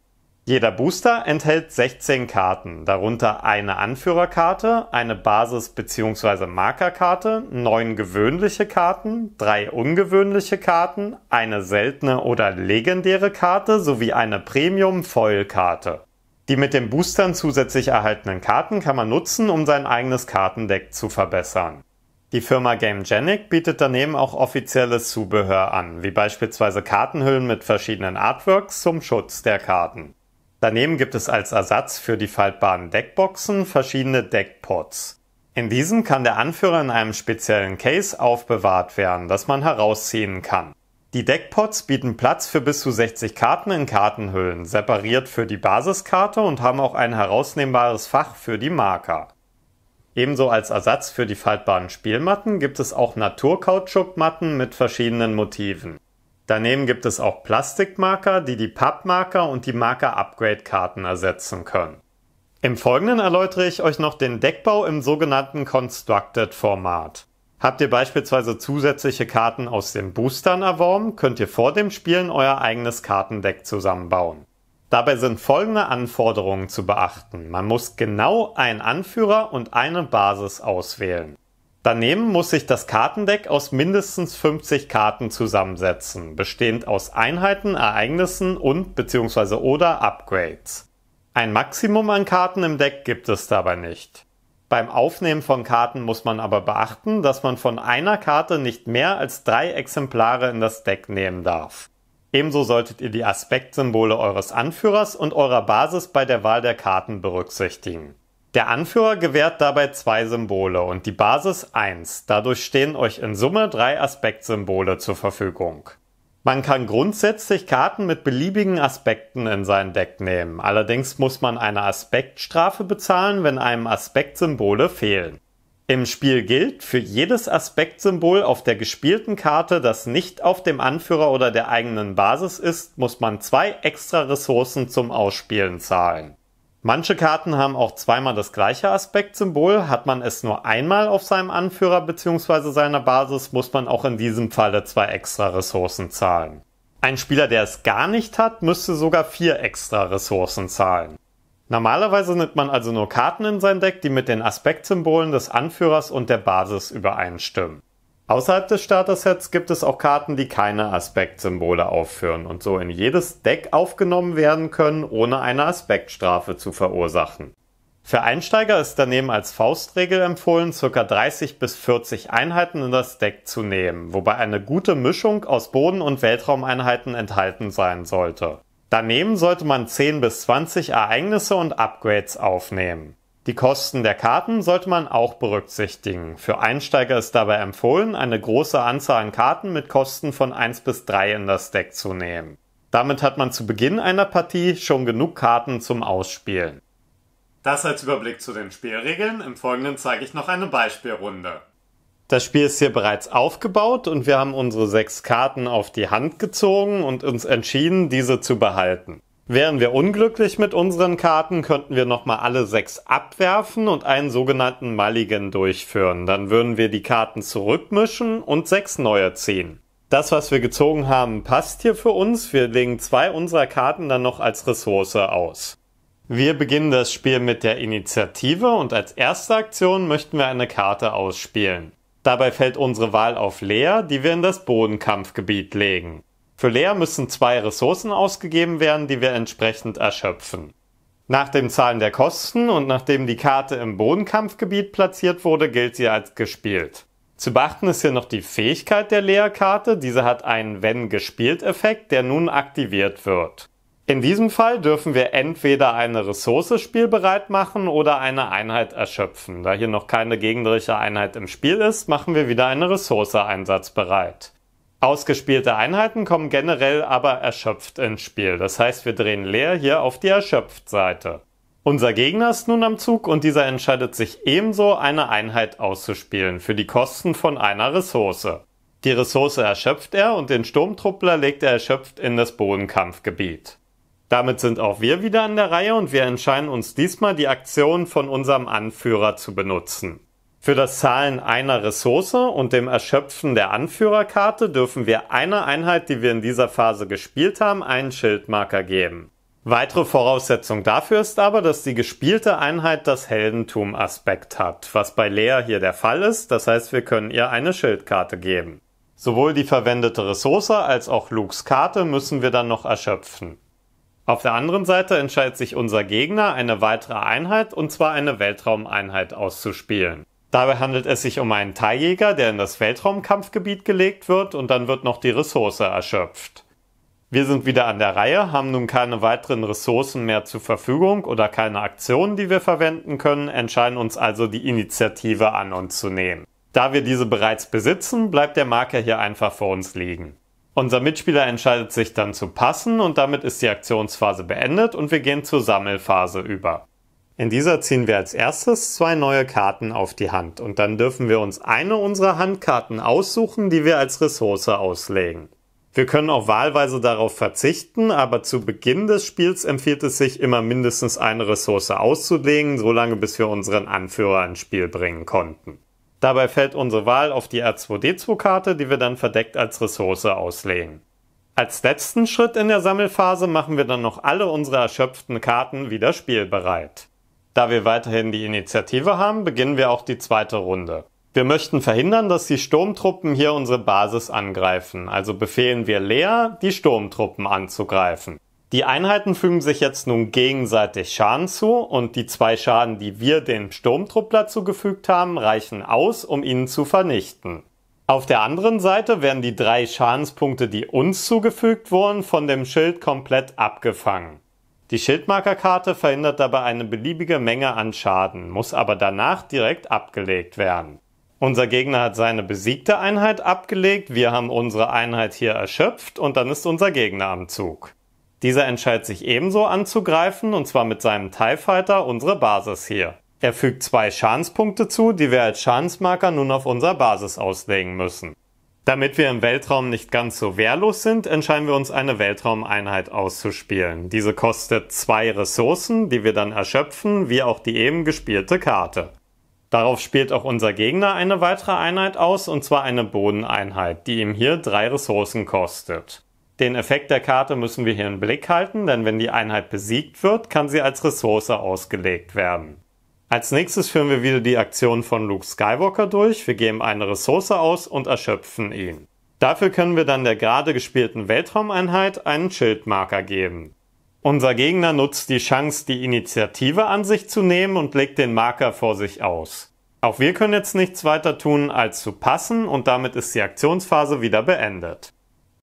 Jeder Booster enthält 16 Karten, darunter eine Anführerkarte, eine Basis- bzw. Markerkarte, neun gewöhnliche Karten, drei ungewöhnliche Karten, eine seltene oder legendäre Karte sowie eine Premium-Foil-Karte. Die mit den Boostern zusätzlich erhaltenen Karten kann man nutzen, um sein eigenes Kartendeck zu verbessern. Die Firma Gamegenic bietet daneben auch offizielles Zubehör an, wie beispielsweise Kartenhüllen mit verschiedenen Artworks zum Schutz der Karten. Daneben gibt es als Ersatz für die faltbaren Deckboxen verschiedene Deckpots. In diesen kann der Anführer in einem speziellen Case aufbewahrt werden, das man herausziehen kann. Die Deckpots bieten Platz für bis zu 60 Karten in Kartenhüllen, separiert für die Basiskarte und haben auch ein herausnehmbares Fach für die Marker. Ebenso als Ersatz für die faltbaren Spielmatten gibt es auch Naturkautschukmatten mit verschiedenen Motiven. Daneben gibt es auch Plastikmarker, die die Pappmarker und die Marker-Upgrade-Karten ersetzen können. Im Folgenden erläutere ich euch noch den Deckbau im sogenannten Constructed-Format. Habt ihr beispielsweise zusätzliche Karten aus den Boostern erworben, könnt ihr vor dem Spielen euer eigenes Kartendeck zusammenbauen. Dabei sind folgende Anforderungen zu beachten. Man muss genau einen Anführer und eine Basis auswählen. Daneben muss sich das Kartendeck aus mindestens 50 Karten zusammensetzen, bestehend aus Einheiten, Ereignissen und bzw. oder Upgrades. Ein Maximum an Karten im Deck gibt es dabei nicht. Beim Aufnehmen von Karten muss man aber beachten, dass man von einer Karte nicht mehr als drei Exemplare in das Deck nehmen darf. Ebenso solltet ihr die Aspektsymbole eures Anführers und eurer Basis bei der Wahl der Karten berücksichtigen. Der Anführer gewährt dabei zwei Symbole und die Basis 1. Dadurch stehen euch in Summe drei Aspektsymbole zur Verfügung. Man kann grundsätzlich Karten mit beliebigen Aspekten in sein Deck nehmen. Allerdings muss man eine Aspektstrafe bezahlen, wenn einem Aspektsymbole fehlen. Im Spiel gilt für jedes Aspektsymbol auf der gespielten Karte, das nicht auf dem Anführer oder der eigenen Basis ist, muss man zwei extra Ressourcen zum Ausspielen zahlen. Manche Karten haben auch zweimal das gleiche Aspektsymbol. Hat man es nur einmal auf seinem Anführer bzw. seiner Basis, muss man auch in diesem Falle zwei extra Ressourcen zahlen. Ein Spieler, der es gar nicht hat, müsste sogar vier extra Ressourcen zahlen. Normalerweise nimmt man also nur Karten in sein Deck, die mit den Aspektsymbolen des Anführers und der Basis übereinstimmen. Außerhalb des Starter-Sets gibt es auch Karten, die keine Aspektsymbole aufführen und so in jedes Deck aufgenommen werden können, ohne eine Aspektstrafe zu verursachen. Für Einsteiger ist daneben als Faustregel empfohlen, ca. 30 bis 40 Einheiten in das Deck zu nehmen, wobei eine gute Mischung aus Boden- und Weltraumeinheiten enthalten sein sollte. Daneben sollte man 10 bis 20 Ereignisse und Upgrades aufnehmen. Die Kosten der Karten sollte man auch berücksichtigen. Für Einsteiger ist dabei empfohlen, eine große Anzahl an Karten mit Kosten von 1 bis 3 in das Deck zu nehmen. Damit hat man zu Beginn einer Partie schon genug Karten zum Ausspielen. Das als Überblick zu den Spielregeln. Im Folgenden zeige ich noch eine Beispielrunde. Das Spiel ist hier bereits aufgebaut und wir haben unsere sechs Karten auf die Hand gezogen und uns entschieden, diese zu behalten. Wären wir unglücklich mit unseren Karten, könnten wir nochmal alle sechs abwerfen und einen sogenannten Mulligan durchführen. Dann würden wir die Karten zurückmischen und sechs neue ziehen. Das, was wir gezogen haben, passt hier für uns. Wir legen zwei unserer Karten dann noch als Ressource aus. Wir beginnen das Spiel mit der Initiative und als erste Aktion möchten wir eine Karte ausspielen. Dabei fällt unsere Wahl auf Leer, die wir in das Bodenkampfgebiet legen. Für Leer müssen zwei Ressourcen ausgegeben werden, die wir entsprechend erschöpfen. Nach dem Zahlen der Kosten und nachdem die Karte im Bodenkampfgebiet platziert wurde, gilt sie als gespielt. Zu beachten ist hier noch die Fähigkeit der Leerkarte. Diese hat einen Wenn gespielt Effekt, der nun aktiviert wird. In diesem Fall dürfen wir entweder eine Ressource spielbereit machen oder eine Einheit erschöpfen. Da hier noch keine gegnerische Einheit im Spiel ist, machen wir wieder eine Ressource einsatzbereit. Ausgespielte Einheiten kommen generell aber erschöpft ins Spiel. Das heißt, wir drehen leer hier auf die Erschöpft-Seite. Unser Gegner ist nun am Zug und dieser entscheidet sich ebenso, eine Einheit auszuspielen für die Kosten von einer Ressource. Die Ressource erschöpft er und den Sturmtruppler legt er erschöpft in das Bodenkampfgebiet. Damit sind auch wir wieder an der Reihe und wir entscheiden uns diesmal die Aktion von unserem Anführer zu benutzen. Für das Zahlen einer Ressource und dem Erschöpfen der Anführerkarte dürfen wir einer Einheit, die wir in dieser Phase gespielt haben, einen Schildmarker geben. Weitere Voraussetzung dafür ist aber, dass die gespielte Einheit das Heldentum-Aspekt hat, was bei Lea hier der Fall ist, das heißt wir können ihr eine Schildkarte geben. Sowohl die verwendete Ressource als auch Lukes Karte müssen wir dann noch erschöpfen. Auf der anderen Seite entscheidet sich unser Gegner, eine weitere Einheit, und zwar eine Weltraumeinheit auszuspielen. Dabei handelt es sich um einen Teiljäger, der in das Weltraumkampfgebiet gelegt wird und dann wird noch die Ressource erschöpft. Wir sind wieder an der Reihe, haben nun keine weiteren Ressourcen mehr zur Verfügung oder keine Aktionen, die wir verwenden können, entscheiden uns also die Initiative an uns zu nehmen. Da wir diese bereits besitzen, bleibt der Marker hier einfach vor uns liegen. Unser Mitspieler entscheidet sich dann zu passen und damit ist die Aktionsphase beendet und wir gehen zur Sammelphase über. In dieser ziehen wir als erstes zwei neue Karten auf die Hand und dann dürfen wir uns eine unserer Handkarten aussuchen, die wir als Ressource auslegen. Wir können auch wahlweise darauf verzichten, aber zu Beginn des Spiels empfiehlt es sich immer mindestens eine Ressource auszulegen, solange bis wir unseren Anführer ins Spiel bringen konnten. Dabei fällt unsere Wahl auf die R2D2-Karte, die wir dann verdeckt als Ressource auslegen. Als letzten Schritt in der Sammelphase machen wir dann noch alle unsere erschöpften Karten wieder spielbereit. Da wir weiterhin die Initiative haben, beginnen wir auch die zweite Runde. Wir möchten verhindern, dass die Sturmtruppen hier unsere Basis angreifen, also befehlen wir Lea, die Sturmtruppen anzugreifen. Die Einheiten fügen sich jetzt nun gegenseitig Schaden zu und die zwei Schaden, die wir dem Sturmtruppler zugefügt haben, reichen aus, um ihn zu vernichten. Auf der anderen Seite werden die drei Schadenspunkte, die uns zugefügt wurden, von dem Schild komplett abgefangen. Die Schildmarkerkarte verhindert dabei eine beliebige Menge an Schaden, muss aber danach direkt abgelegt werden. Unser Gegner hat seine besiegte Einheit abgelegt, wir haben unsere Einheit hier erschöpft und dann ist unser Gegner am Zug. Dieser entscheidet sich ebenso anzugreifen und zwar mit seinem TIE Fighter unsere Basis hier. Er fügt zwei Schadenspunkte zu, die wir als Schadensmarker nun auf unserer Basis auslegen müssen. Damit wir im Weltraum nicht ganz so wehrlos sind, entscheiden wir uns, eine Weltraumeinheit auszuspielen. Diese kostet zwei Ressourcen, die wir dann erschöpfen, wie auch die eben gespielte Karte. Darauf spielt auch unser Gegner eine weitere Einheit aus, und zwar eine Bodeneinheit, die ihm hier drei Ressourcen kostet. Den Effekt der Karte müssen wir hier im Blick halten, denn wenn die Einheit besiegt wird, kann sie als Ressource ausgelegt werden. Als nächstes führen wir wieder die Aktion von Luke Skywalker durch. Wir geben eine Ressource aus und erschöpfen ihn. Dafür können wir dann der gerade gespielten Weltraumeinheit einen Schildmarker geben. Unser Gegner nutzt die Chance, die Initiative an sich zu nehmen und legt den Marker vor sich aus. Auch wir können jetzt nichts weiter tun, als zu passen und damit ist die Aktionsphase wieder beendet.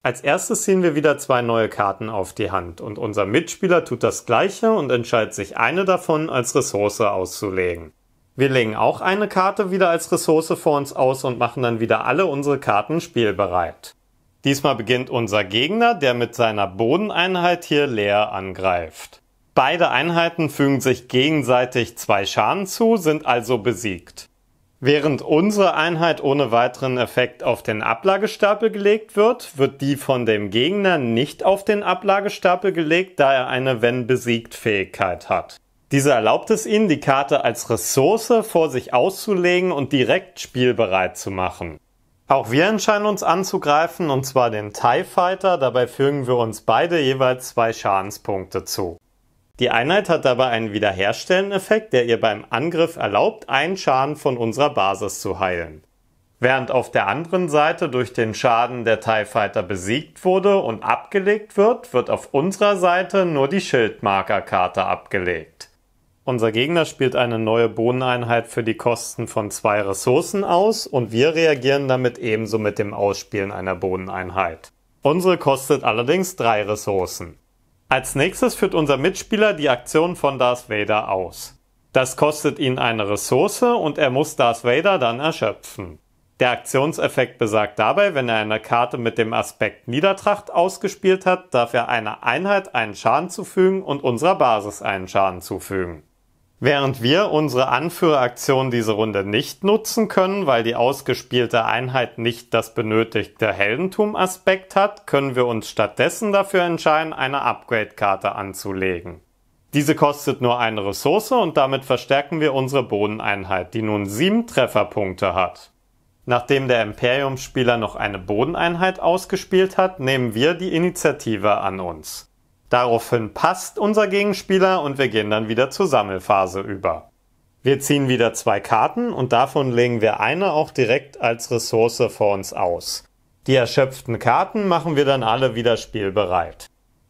Als erstes ziehen wir wieder zwei neue Karten auf die Hand und unser Mitspieler tut das gleiche und entscheidet sich eine davon als Ressource auszulegen. Wir legen auch eine Karte wieder als Ressource vor uns aus und machen dann wieder alle unsere Karten spielbereit. Diesmal beginnt unser Gegner, der mit seiner Bodeneinheit hier leer angreift. Beide Einheiten fügen sich gegenseitig zwei Schaden zu, sind also besiegt. Während unsere Einheit ohne weiteren Effekt auf den Ablagestapel gelegt wird, wird die von dem Gegner nicht auf den Ablagestapel gelegt, da er eine Wenn besiegt Fähigkeit hat. Diese erlaubt es ihnen, die Karte als Ressource vor sich auszulegen und direkt spielbereit zu machen. Auch wir entscheiden uns anzugreifen, und zwar den TIE Fighter, dabei fügen wir uns beide jeweils zwei Schadenspunkte zu. Die Einheit hat dabei einen Wiederherstellen-Effekt, der ihr beim Angriff erlaubt, einen Schaden von unserer Basis zu heilen. Während auf der anderen Seite durch den Schaden der TIE Fighter besiegt wurde und abgelegt wird, wird auf unserer Seite nur die Schildmarkerkarte abgelegt. Unser Gegner spielt eine neue Bohneneinheit für die Kosten von zwei Ressourcen aus und wir reagieren damit ebenso mit dem Ausspielen einer Bohneneinheit. Unsere kostet allerdings drei Ressourcen. Als nächstes führt unser Mitspieler die Aktion von Darth Vader aus. Das kostet ihn eine Ressource und er muss Darth Vader dann erschöpfen. Der Aktionseffekt besagt dabei, wenn er eine Karte mit dem Aspekt Niedertracht ausgespielt hat, darf er einer Einheit einen Schaden zufügen und unserer Basis einen Schaden zufügen. Während wir unsere Anführeraktion diese Runde nicht nutzen können, weil die ausgespielte Einheit nicht das benötigte Heldentum-Aspekt hat, können wir uns stattdessen dafür entscheiden, eine Upgrade-Karte anzulegen. Diese kostet nur eine Ressource und damit verstärken wir unsere Bodeneinheit, die nun sieben Trefferpunkte hat. Nachdem der Imperium-Spieler noch eine Bodeneinheit ausgespielt hat, nehmen wir die Initiative an uns. Daraufhin passt unser Gegenspieler und wir gehen dann wieder zur Sammelphase über. Wir ziehen wieder zwei Karten und davon legen wir eine auch direkt als Ressource vor uns aus. Die erschöpften Karten machen wir dann alle wieder spielbereit.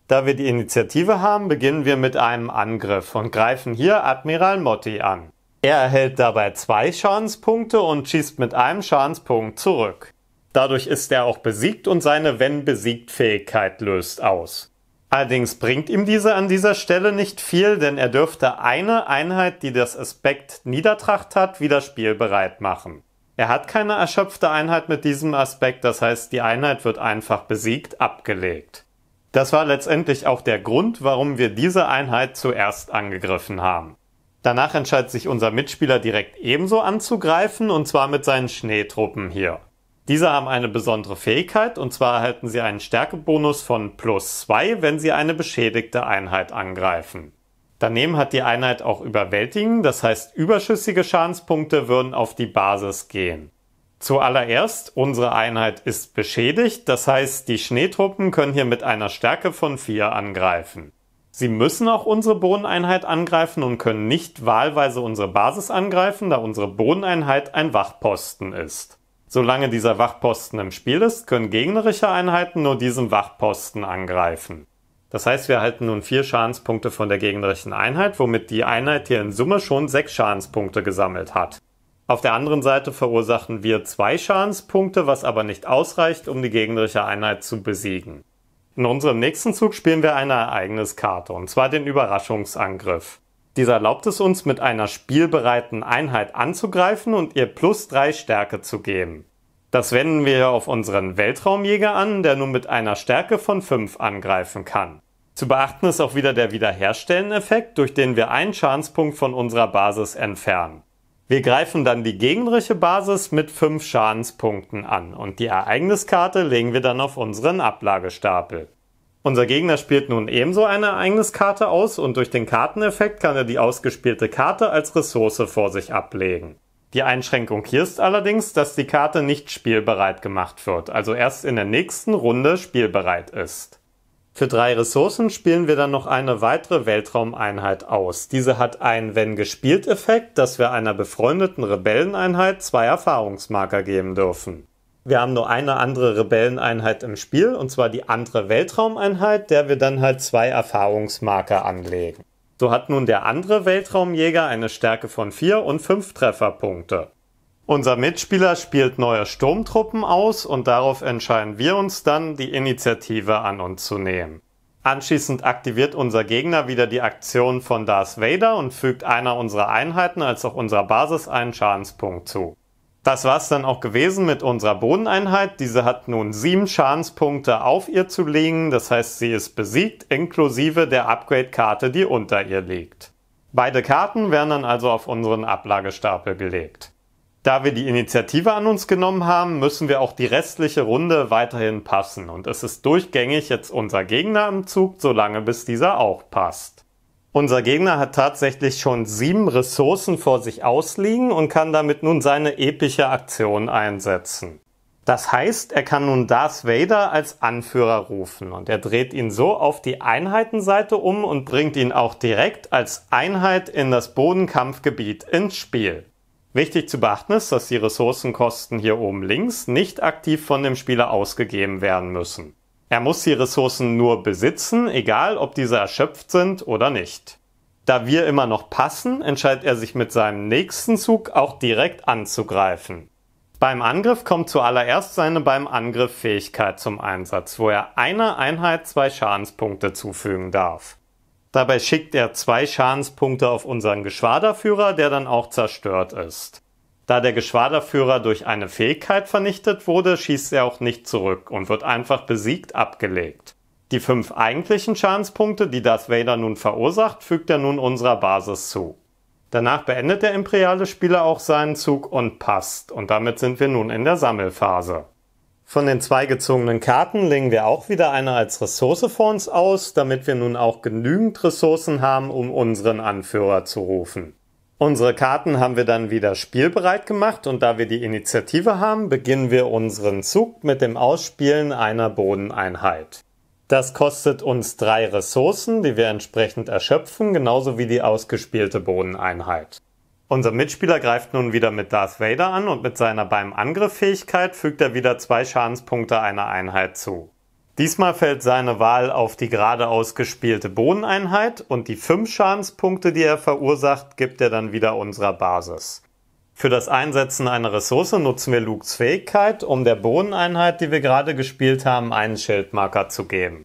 Da wir die Initiative haben, beginnen wir mit einem Angriff und greifen hier Admiral Motti an. Er erhält dabei zwei Schadenspunkte und schießt mit einem Schadenspunkt zurück. Dadurch ist er auch besiegt und seine Wenn besiegt Fähigkeit löst aus. Allerdings bringt ihm diese an dieser Stelle nicht viel, denn er dürfte eine Einheit, die das Aspekt Niedertracht hat, wieder spielbereit machen. Er hat keine erschöpfte Einheit mit diesem Aspekt, das heißt, die Einheit wird einfach besiegt abgelegt. Das war letztendlich auch der Grund, warum wir diese Einheit zuerst angegriffen haben. Danach entscheidet sich unser Mitspieler direkt ebenso anzugreifen, und zwar mit seinen Schneetruppen hier. Diese haben eine besondere Fähigkeit und zwar erhalten sie einen Stärkebonus von plus zwei, wenn sie eine beschädigte Einheit angreifen. Daneben hat die Einheit auch Überwältigen, das heißt überschüssige Schadenspunkte würden auf die Basis gehen. Zuallererst, unsere Einheit ist beschädigt, das heißt die Schneetruppen können hier mit einer Stärke von vier angreifen. Sie müssen auch unsere Bodeneinheit angreifen und können nicht wahlweise unsere Basis angreifen, da unsere Bodeneinheit ein Wachposten ist. Solange dieser Wachposten im Spiel ist, können gegnerische Einheiten nur diesen Wachposten angreifen. Das heißt, wir erhalten nun vier Schadenspunkte von der gegnerischen Einheit, womit die Einheit hier in Summe schon sechs Schadenspunkte gesammelt hat. Auf der anderen Seite verursachen wir zwei Schadenspunkte, was aber nicht ausreicht, um die gegnerische Einheit zu besiegen. In unserem nächsten Zug spielen wir eine Ereigniskarte, und zwar den Überraschungsangriff. Dies erlaubt es uns, mit einer spielbereiten Einheit anzugreifen und ihr plus 3 Stärke zu geben. Das wenden wir auf unseren Weltraumjäger an, der nun mit einer Stärke von 5 angreifen kann. Zu beachten ist auch wieder der Wiederherstellen-Effekt, durch den wir einen Schadenspunkt von unserer Basis entfernen. Wir greifen dann die gegnerische Basis mit 5 Schadenspunkten an und die Ereigniskarte legen wir dann auf unseren Ablagestapel. Unser Gegner spielt nun ebenso eine Ereigniskarte aus und durch den Karteneffekt kann er die ausgespielte Karte als Ressource vor sich ablegen. Die Einschränkung hier ist allerdings, dass die Karte nicht spielbereit gemacht wird, also erst in der nächsten Runde spielbereit ist. Für drei Ressourcen spielen wir dann noch eine weitere Weltraumeinheit aus. Diese hat einen Wenn gespielt Effekt, dass wir einer befreundeten Rebelleneinheit zwei Erfahrungsmarker geben dürfen wir haben nur eine andere Rebelleneinheit im Spiel, und zwar die andere Weltraumeinheit, der wir dann halt zwei Erfahrungsmarker anlegen. So hat nun der andere Weltraumjäger eine Stärke von vier und fünf Trefferpunkte. Unser Mitspieler spielt neue Sturmtruppen aus und darauf entscheiden wir uns dann, die Initiative an uns zu nehmen. Anschließend aktiviert unser Gegner wieder die Aktion von Darth Vader und fügt einer unserer Einheiten als auch unserer Basis einen Schadenspunkt zu. Das war es dann auch gewesen mit unserer Bodeneinheit. Diese hat nun sieben Schadenspunkte auf ihr zu liegen, das heißt sie ist besiegt, inklusive der Upgrade-Karte, die unter ihr liegt. Beide Karten werden dann also auf unseren Ablagestapel gelegt. Da wir die Initiative an uns genommen haben, müssen wir auch die restliche Runde weiterhin passen und es ist durchgängig jetzt unser Gegner im Zug, solange bis dieser auch passt. Unser Gegner hat tatsächlich schon sieben Ressourcen vor sich ausliegen und kann damit nun seine epische Aktion einsetzen. Das heißt, er kann nun Darth Vader als Anführer rufen und er dreht ihn so auf die Einheitenseite um und bringt ihn auch direkt als Einheit in das Bodenkampfgebiet ins Spiel. Wichtig zu beachten ist, dass die Ressourcenkosten hier oben links nicht aktiv von dem Spieler ausgegeben werden müssen. Er muss die Ressourcen nur besitzen, egal ob diese erschöpft sind oder nicht. Da wir immer noch passen, entscheidet er sich mit seinem nächsten Zug auch direkt anzugreifen. Beim Angriff kommt zuallererst seine beim Angriff Fähigkeit zum Einsatz, wo er einer Einheit zwei Schadenspunkte zufügen darf. Dabei schickt er zwei Schadenspunkte auf unseren Geschwaderführer, der dann auch zerstört ist. Da der Geschwaderführer durch eine Fähigkeit vernichtet wurde, schießt er auch nicht zurück und wird einfach besiegt abgelegt. Die fünf eigentlichen Schadenspunkte, die Darth Vader nun verursacht, fügt er nun unserer Basis zu. Danach beendet der imperiale Spieler auch seinen Zug und passt, und damit sind wir nun in der Sammelphase. Von den zwei gezogenen Karten legen wir auch wieder eine als Ressource vor uns aus, damit wir nun auch genügend Ressourcen haben, um unseren Anführer zu rufen. Unsere Karten haben wir dann wieder spielbereit gemacht und da wir die Initiative haben, beginnen wir unseren Zug mit dem Ausspielen einer Bodeneinheit. Das kostet uns drei Ressourcen, die wir entsprechend erschöpfen, genauso wie die ausgespielte Bodeneinheit. Unser Mitspieler greift nun wieder mit Darth Vader an und mit seiner beim Angriff Fähigkeit fügt er wieder zwei Schadenspunkte einer Einheit zu. Diesmal fällt seine Wahl auf die gerade ausgespielte Bodeneinheit und die fünf Schadenspunkte, die er verursacht, gibt er dann wieder unserer Basis. Für das Einsetzen einer Ressource nutzen wir Lukes Fähigkeit, um der Bodeneinheit, die wir gerade gespielt haben, einen Schildmarker zu geben.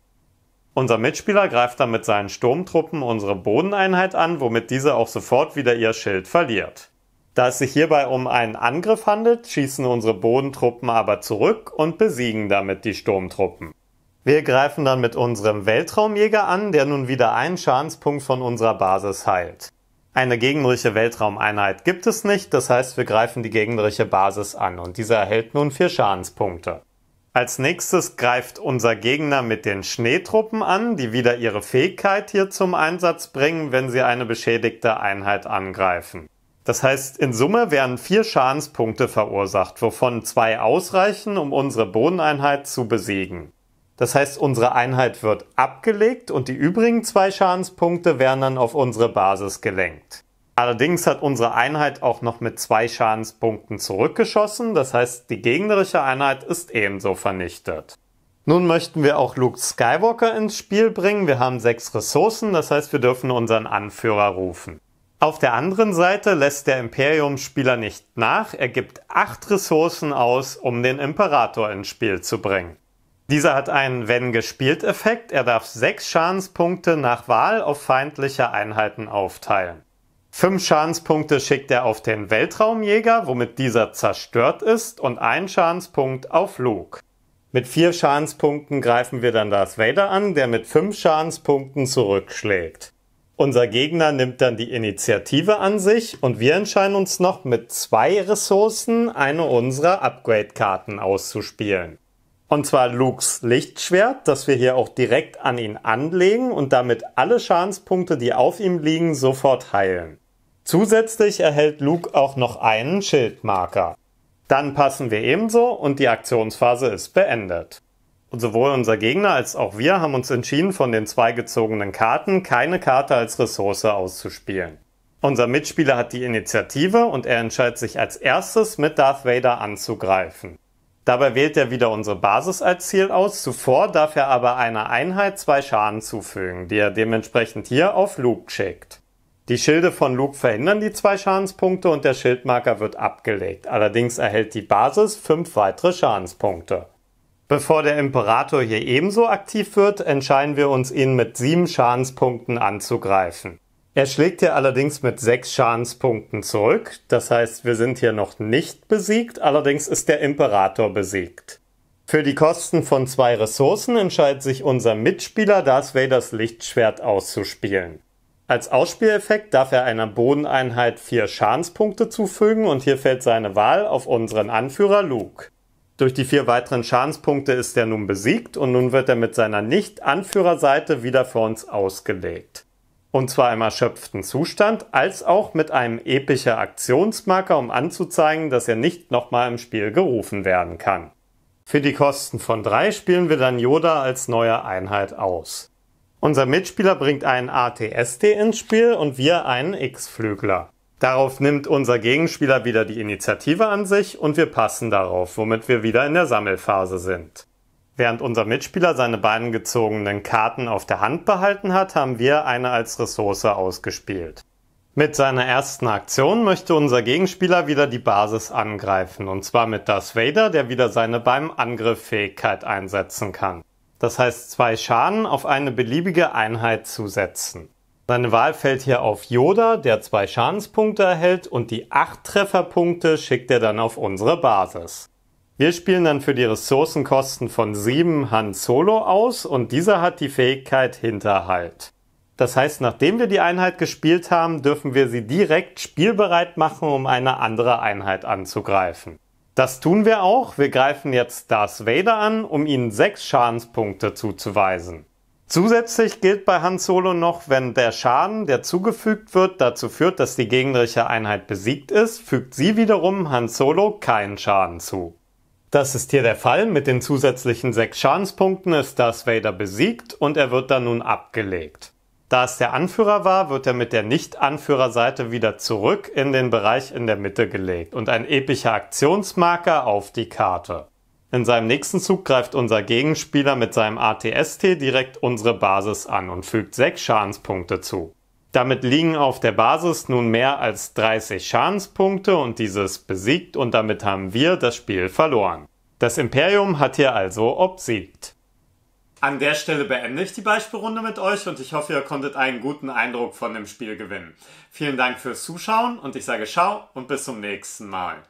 Unser Mitspieler greift dann mit seinen Sturmtruppen unsere Bodeneinheit an, womit diese auch sofort wieder ihr Schild verliert. Da es sich hierbei um einen Angriff handelt, schießen unsere Bodentruppen aber zurück und besiegen damit die Sturmtruppen. Wir greifen dann mit unserem Weltraumjäger an, der nun wieder einen Schadenspunkt von unserer Basis heilt. Eine gegnerische Weltraumeinheit gibt es nicht, das heißt wir greifen die gegnerische Basis an und dieser erhält nun vier Schadenspunkte. Als nächstes greift unser Gegner mit den Schneetruppen an, die wieder ihre Fähigkeit hier zum Einsatz bringen, wenn sie eine beschädigte Einheit angreifen. Das heißt, in Summe werden vier Schadenspunkte verursacht, wovon zwei ausreichen, um unsere Bodeneinheit zu besiegen. Das heißt, unsere Einheit wird abgelegt und die übrigen zwei Schadenspunkte werden dann auf unsere Basis gelenkt. Allerdings hat unsere Einheit auch noch mit zwei Schadenspunkten zurückgeschossen, das heißt, die gegnerische Einheit ist ebenso vernichtet. Nun möchten wir auch Luke Skywalker ins Spiel bringen. Wir haben sechs Ressourcen, das heißt, wir dürfen unseren Anführer rufen. Auf der anderen Seite lässt der Imperium-Spieler nicht nach. Er gibt acht Ressourcen aus, um den Imperator ins Spiel zu bringen. Dieser hat einen Wenn gespielt Effekt. Er darf 6 Schadenspunkte nach Wahl auf feindliche Einheiten aufteilen. 5 Schadenspunkte schickt er auf den Weltraumjäger, womit dieser zerstört ist, und 1 Schadenspunkt auf Luke. Mit 4 Schadenspunkten greifen wir dann Darth Vader an, der mit 5 Schadenspunkten zurückschlägt. Unser Gegner nimmt dann die Initiative an sich und wir entscheiden uns noch mit zwei Ressourcen eine unserer Upgrade-Karten auszuspielen. Und zwar Lukes Lichtschwert, das wir hier auch direkt an ihn anlegen und damit alle Schadenspunkte, die auf ihm liegen, sofort heilen. Zusätzlich erhält Luke auch noch einen Schildmarker. Dann passen wir ebenso und die Aktionsphase ist beendet. Und sowohl unser Gegner als auch wir haben uns entschieden, von den zwei gezogenen Karten keine Karte als Ressource auszuspielen. Unser Mitspieler hat die Initiative und er entscheidet sich als erstes mit Darth Vader anzugreifen. Dabei wählt er wieder unsere Basis als Ziel aus. Zuvor darf er aber einer Einheit zwei Schaden zufügen, die er dementsprechend hier auf Luke schickt. Die Schilde von Luke verhindern die zwei Schadenspunkte und der Schildmarker wird abgelegt. Allerdings erhält die Basis fünf weitere Schadenspunkte. Bevor der Imperator hier ebenso aktiv wird, entscheiden wir uns, ihn mit sieben Schadenspunkten anzugreifen. Er schlägt hier allerdings mit sechs Schadenspunkten zurück. Das heißt, wir sind hier noch nicht besiegt, allerdings ist der Imperator besiegt. Für die Kosten von zwei Ressourcen entscheidet sich unser Mitspieler, Darth Vaders Lichtschwert auszuspielen. Als Ausspieleffekt darf er einer Bodeneinheit vier Schadenspunkte zufügen und hier fällt seine Wahl auf unseren Anführer Luke. Durch die vier weiteren Schadenspunkte ist er nun besiegt und nun wird er mit seiner Nicht-Anführerseite wieder für uns ausgelegt und zwar im erschöpften Zustand, als auch mit einem epischer Aktionsmarker, um anzuzeigen, dass er nicht nochmal im Spiel gerufen werden kann. Für die Kosten von 3 spielen wir dann Yoda als neue Einheit aus. Unser Mitspieler bringt einen ATST ins Spiel und wir einen X-Flügler. Darauf nimmt unser Gegenspieler wieder die Initiative an sich und wir passen darauf, womit wir wieder in der Sammelphase sind. Während unser Mitspieler seine beiden gezogenen Karten auf der Hand behalten hat, haben wir eine als Ressource ausgespielt. Mit seiner ersten Aktion möchte unser Gegenspieler wieder die Basis angreifen, und zwar mit Darth Vader, der wieder seine beim Angriff Fähigkeit einsetzen kann. Das heißt zwei Schaden auf eine beliebige Einheit zusetzen. Seine Wahl fällt hier auf Yoda, der zwei Schadenspunkte erhält, und die acht Trefferpunkte schickt er dann auf unsere Basis. Wir spielen dann für die Ressourcenkosten von 7 Han Solo aus und dieser hat die Fähigkeit Hinterhalt. Das heißt, nachdem wir die Einheit gespielt haben, dürfen wir sie direkt spielbereit machen, um eine andere Einheit anzugreifen. Das tun wir auch. Wir greifen jetzt Darth Vader an, um ihnen 6 Schadenspunkte zuzuweisen. Zusätzlich gilt bei Han Solo noch, wenn der Schaden, der zugefügt wird, dazu führt, dass die gegnerische Einheit besiegt ist, fügt sie wiederum Han Solo keinen Schaden zu. Das ist hier der Fall. Mit den zusätzlichen sechs Schadenspunkten ist Darth Vader besiegt und er wird dann nun abgelegt. Da es der Anführer war, wird er mit der Nicht-Anführerseite wieder zurück in den Bereich in der Mitte gelegt und ein epischer Aktionsmarker auf die Karte. In seinem nächsten Zug greift unser Gegenspieler mit seinem ATST direkt unsere Basis an und fügt sechs Schadenspunkte zu. Damit liegen auf der Basis nun mehr als 30 Schadenspunkte und dieses besiegt und damit haben wir das Spiel verloren. Das Imperium hat hier also obsiegt. An der Stelle beende ich die Beispielrunde mit euch und ich hoffe, ihr konntet einen guten Eindruck von dem Spiel gewinnen. Vielen Dank fürs Zuschauen und ich sage ciao und bis zum nächsten Mal.